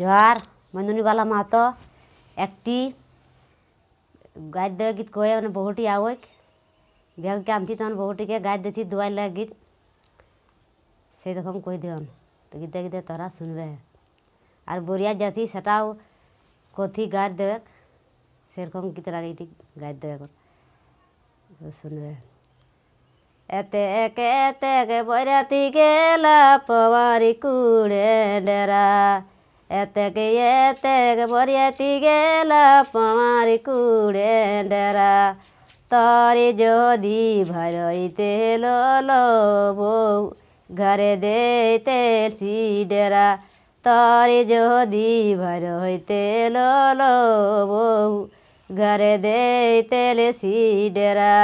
जोहार मंदनीवाला महतो एक दे गीत कहे मैंने बहुत ही आवेक बेहद के आम थी तो बहुत ही दे थी दुआई लगे गीत से तो हम दिन तो गीते गीते तोरा सुनबे आर बोरिया जाती सटाओ कथी गार दे सरकम गीत लगे गाय गाद दे तो सुनबे एते एके एते के बोरिया ती गेला पवारी कूड़े डेरा এতেকে এতে বরিয়াতি গেল পামার কুড়ে ডেরা তরে যদি ভারইতে লল ঘরে দেতে সি ডেরা তরে যদি ভারইতে লল ঘরে দেতে সি ডেরা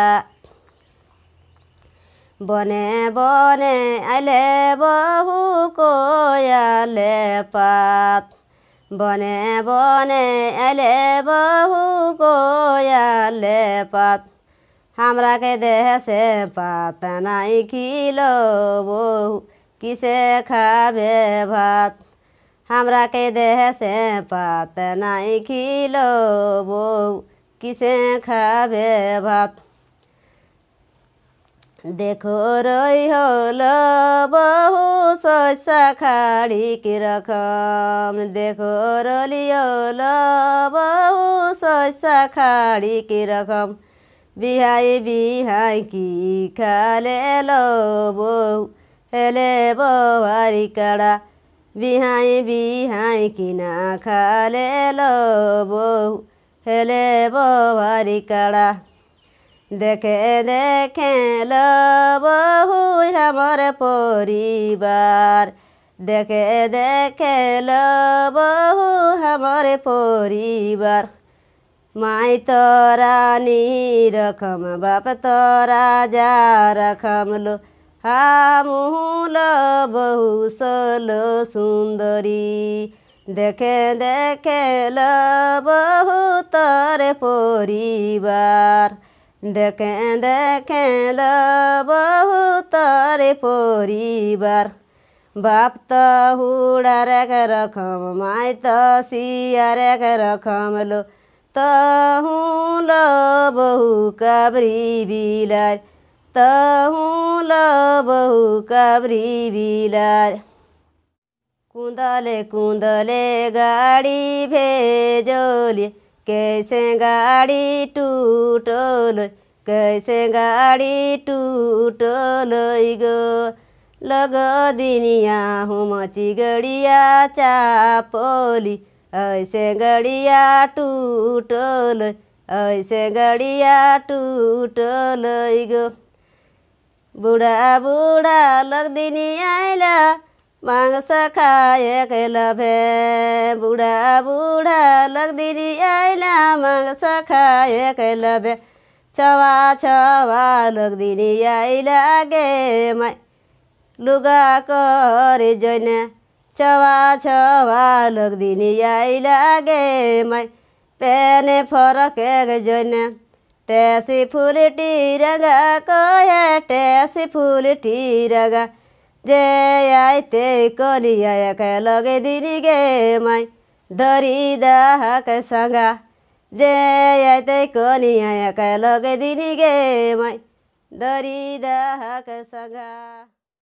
बने बने अले बहू को कोयाले पात बने बने अले बहू को कोयाले पात हमरा के देह से पात नहीं खिलो बहु किसे खाबे भात हमरा के देह से पात नहीं खिलो बहु किसे खाबे भात देखो रही हो बहु ससा खाड़ी के रकम देखो रलियो बहु ससा खाड़ी के रकम बिहाई बिहाई की खाले लो बहु हेले बहारी कड़ा बिहाई बिहाई ना खाले लो बहु हेले बहारी कड़ा দেখে দেখে বহু আমার পরিবার দেখে দেখে বহু আমার পরিবার মাই তো রকম বাপ তো রাজা রকম লো হামুল বহু সলো সুন্দরী দেখে দেখে লবহু তরে পরিবার देखें देखें लबहू तारे परिवार बाप त तो हुड़ा रेख रखम माई त तो सिया रेख रखम लो त तो हूँ लो बहू कबरी बिलार त हूँ लो बहू कबरी बिलार कुंदले कुंदले गाड़ी भेजोली कैसे गाड़ी टूटल कैसे गाड़ी टूटल गो लग दिनिया हूँ मची गड़िया चापोली ऐसे गड़िया टूटल ऐसे गड़िया टूटल गो बुढ़ा बुढ़ा लग दिनी आयला मांग सखाए के लभे बूढ़ा बूढ़ा लगदिरी आइला मांग सखाए के लभे छवा छवा लगदिरी आइला गे माई लुगा करे जने छवा छवा लगदिनी आइला गे माई पेने फरक जने टेसी फूल टीरगा रंगा कोया फूल टीरगा जे आई ते कोलिया या के लोगे दिनी के माय दोरी दाहा के संगा जे आई ते कोलिया या के लोगे दिनी के माय दोरी दाहा के संगा